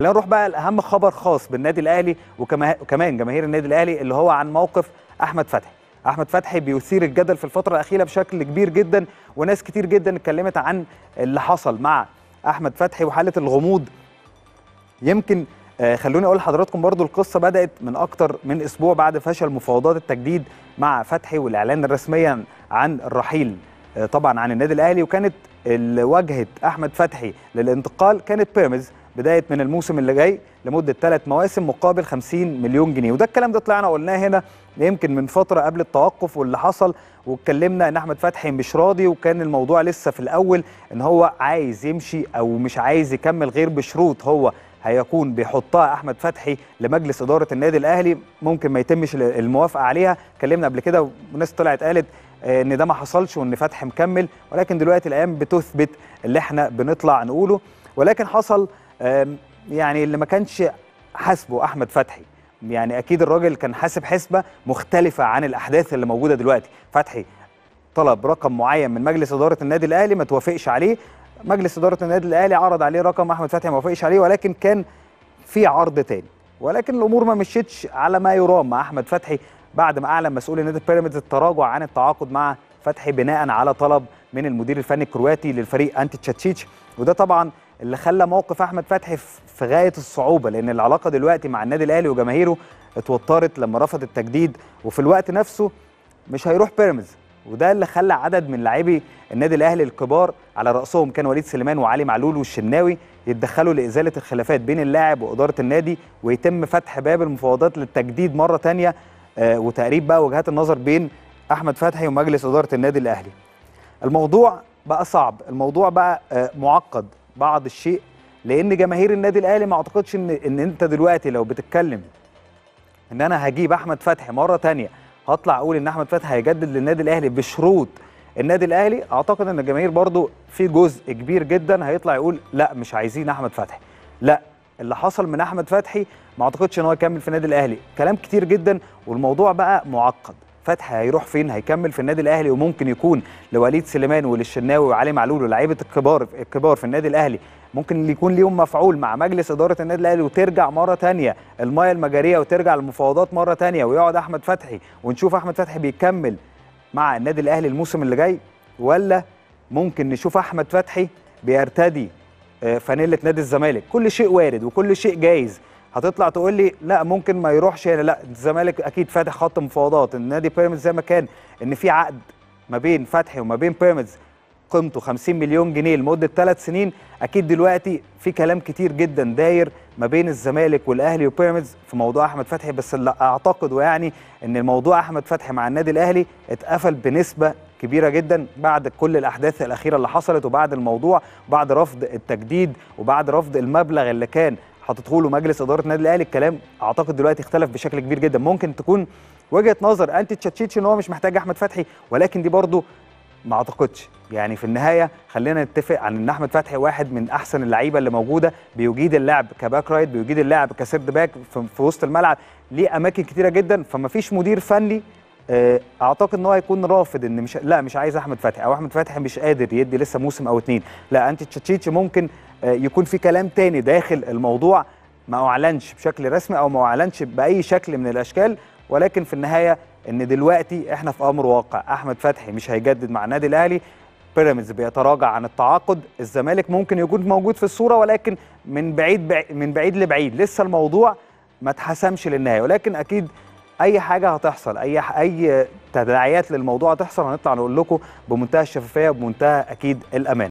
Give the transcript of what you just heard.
خلينا نروح بقى لاهم خبر خاص بالنادي الاهلي وكمان جماهير النادي الاهلي اللي هو عن موقف احمد فتحي احمد فتحي بيثير الجدل في الفتره الاخيره بشكل كبير جدا وناس كتير جدا اتكلمت عن اللي حصل مع احمد فتحي وحاله الغموض يمكن آه، خلوني اقول لحضراتكم برضو القصه بدات من اكتر من اسبوع بعد فشل مفاوضات التجديد مع فتحي والاعلان رسميا عن الرحيل آه، طبعا عن النادي الاهلي وكانت اللي واجهت احمد فتحي للانتقال كانت بيراميدز بدايه من الموسم اللي جاي لمده ثلاث مواسم مقابل 50 مليون جنيه وده الكلام ده طلعنا قلناه هنا يمكن من فتره قبل التوقف واللي حصل واتكلمنا ان احمد فتحي مش راضي وكان الموضوع لسه في الاول ان هو عايز يمشي او مش عايز يكمل غير بشروط هو هيكون بيحطها احمد فتحي لمجلس اداره النادي الاهلي ممكن ما يتمش الموافقه عليها اتكلمنا قبل كده وناس طلعت قالت آه، ان ده ما حصلش وان فتحي مكمل ولكن دلوقتي الايام بتثبت اللي احنا بنطلع نقوله ولكن حصل يعني اللي ما كانش حاسبه احمد فتحي يعني اكيد الراجل كان حاسب حسبه مختلفه عن الاحداث اللي موجوده دلوقتي فتحي طلب رقم معين من مجلس اداره النادي الاهلي ما توافقش عليه مجلس اداره النادي الاهلي عرض عليه رقم احمد فتحي ما وافقش عليه ولكن كان في عرض تاني ولكن الامور ما مشيتش على ما يرام مع احمد فتحي بعد ما اعلن مسؤول نادي بيراميدز التراجع عن التعاقد مع فتحي بناء على طلب من المدير الفني الكرواتي للفريق انتي تشاتشيتش وده طبعا اللي خلى موقف احمد فتحي في غايه الصعوبه لان العلاقه دلوقتي مع النادي الاهلي وجماهيره اتوترت لما رفض التجديد وفي الوقت نفسه مش هيروح بيراميدز وده اللي خلى عدد من لاعبي النادي الاهلي الكبار على راسهم كان وليد سليمان وعلي معلول والشناوي يتدخلوا لازاله الخلافات بين اللاعب واداره النادي ويتم فتح باب المفاوضات للتجديد مره ثانيه آه، وتقريب بقى وجهات النظر بين احمد فتحي ومجلس اداره النادي الاهلي. الموضوع بقى صعب، الموضوع بقى آه، معقد، بعض الشيء لان جماهير النادي الاهلي ما اعتقدش ان ان انت دلوقتي لو بتتكلم ان انا هجيب احمد فتحي مره ثانيه هطلع اقول ان احمد فتحي هيجدد للنادي الاهلي بشروط النادي الاهلي اعتقد ان الجماهير برضو في جزء كبير جدا هيطلع يقول لا مش عايزين احمد فتحي لا اللي حصل من احمد فتحي ما اعتقدش ان هو يكمل في النادي الاهلي كلام كتير جدا والموضوع بقى معقد فتحي هيروح فين هيكمل في النادي الاهلي وممكن يكون لوليد سليمان وللشناوي وعلي معلول ولاعيبه الكبار الكبار في النادي الاهلي ممكن اللي يكون ليهم مفعول مع مجلس اداره النادي الاهلي وترجع مره ثانيه المايه المجاريه وترجع المفاوضات مره ثانيه ويقعد احمد فتحي ونشوف احمد فتحي بيكمل مع النادي الاهلي الموسم اللي جاي ولا ممكن نشوف احمد فتحي بيرتدي آه، فانيله نادي الزمالك كل شيء وارد وكل شيء جايز هتطلع تقول لي لا ممكن ما يروحش هنا لا الزمالك اكيد فاتح خط مفاوضات النادي بيراميدز زي ما كان ان في عقد ما بين فتحي وما بين بيراميدز قيمته 50 مليون جنيه لمده ثلاث سنين اكيد دلوقتي في كلام كتير جدا داير ما بين الزمالك والاهلي وبيراميدز في موضوع احمد فتحي بس اللي اعتقد يعني ان الموضوع احمد فتحي مع النادي الاهلي اتقفل بنسبه كبيره جدا بعد كل الاحداث الاخيره اللي حصلت وبعد الموضوع بعد رفض التجديد وبعد رفض المبلغ اللي كان حاطته له مجلس اداره النادي الاهلي الكلام اعتقد دلوقتي اختلف بشكل كبير جدا ممكن تكون وجهه نظر انت تشاتشيتش ان هو مش محتاج احمد فتحي ولكن دي برضو ما اعتقدش يعني في النهايه خلينا نتفق عن ان احمد فتحي واحد من احسن اللعيبه اللي موجوده بيجيد اللعب كباك رايت بيجيد اللعب كسيرد باك في, في وسط الملعب ليه اماكن كتيره جدا فما فيش مدير فني آه، اعتقد ان هو هيكون رافض ان مش لا مش عايز احمد فتحي او احمد فتحي مش قادر يدي لسه موسم او اتنين لا انت تشاتشيتش ممكن آه، يكون في كلام تاني داخل الموضوع ما اعلنش بشكل رسمي او ما اعلنش باي شكل من الاشكال ولكن في النهايه ان دلوقتي احنا في امر واقع احمد فتحي مش هيجدد مع النادي الاهلي بيراميدز بيتراجع عن التعاقد الزمالك ممكن يكون موجود في الصوره ولكن من بعيد, بعيد من بعيد لبعيد لسه الموضوع ما اتحسمش للنهايه ولكن اكيد اي حاجه هتحصل اي اي تداعيات للموضوع هتحصل هنطلع نقول لكم بمنتهى الشفافيه وبمنتهى اكيد الامان